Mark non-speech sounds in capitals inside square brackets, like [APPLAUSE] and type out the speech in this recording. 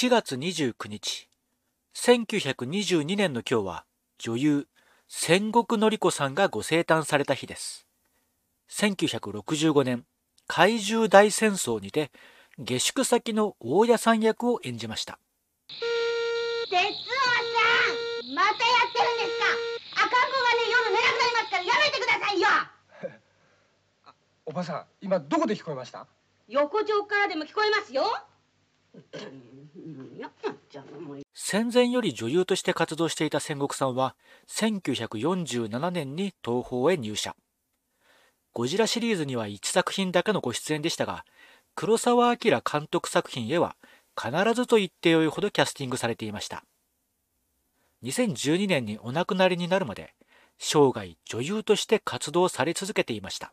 4月29日、1922年の今日は女優、戦国のり子さんがご生誕された日です。1965年、怪獣大戦争にて、下宿先の大家さん役を演じました。哲夫さんまたやってるんですか赤ん坊がね夜寝なくなりますからやめてくださいよ [LAUGHS] おばさん今どこで聞こえました横丁からでも聞こえますよ戦前より女優として活動していた千石さんは1947年に東宝へ入社ゴジラシリーズには1作品だけのご出演でしたが黒澤明監督作品へは必ずと言ってよいほどキャスティングされていました2012年にお亡くなりになるまで生涯女優として活動され続けていました